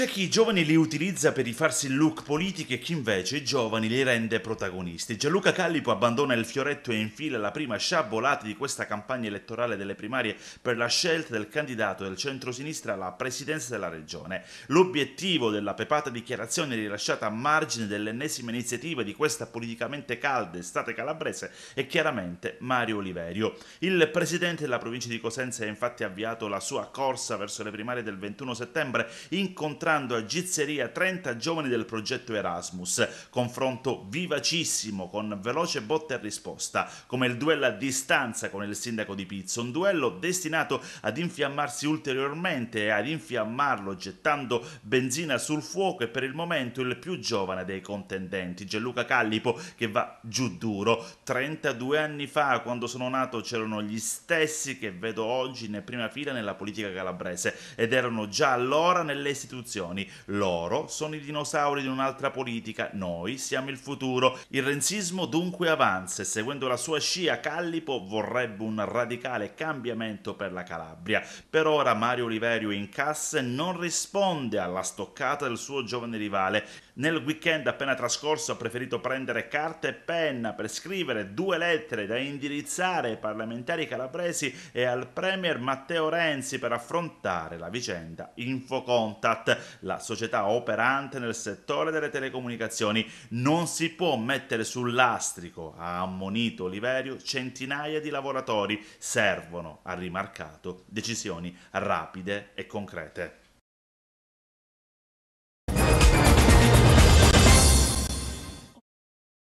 C'è chi i giovani li utilizza per rifarsi il look politico e chi invece i giovani li rende protagonisti. Gianluca Callipo abbandona il fioretto e infila la prima sciabolata di questa campagna elettorale delle primarie per la scelta del candidato del centrosinistra alla presidenza della regione. L'obiettivo della pepata dichiarazione rilasciata a margine dell'ennesima iniziativa di questa politicamente calda estate calabrese è chiaramente Mario Oliverio. Il presidente della provincia di Cosenza ha infatti avviato la sua corsa verso le primarie del 21 settembre incontrando incontrando a Gizzeria 30 giovani del progetto Erasmus, confronto vivacissimo con veloce botta e risposta, come il duello a distanza con il sindaco di Pizzo, un duello destinato ad infiammarsi ulteriormente e ad infiammarlo gettando benzina sul fuoco e per il momento il più giovane dei contendenti, Gianluca Callipo, che va giù duro. 32 anni fa, quando sono nato, c'erano gli stessi che vedo oggi in prima fila nella politica calabrese ed erano già allora nelle istituzioni istituzioni. Loro sono i dinosauri di un'altra politica, noi siamo il futuro. Il renzismo dunque avanza e seguendo la sua scia Callipo vorrebbe un radicale cambiamento per la Calabria. Per ora Mario Oliverio in casse non risponde alla stoccata del suo giovane rivale. Nel weekend appena trascorso ha preferito prendere carta e penna per scrivere due lettere da indirizzare ai parlamentari calabresi e al premier Matteo Renzi per affrontare la vicenda Infocontat la società operante nel settore delle telecomunicazioni. Non si può mettere sul lastrico, ha ammonito Oliverio, centinaia di lavoratori. Servono, ha rimarcato, decisioni rapide e concrete.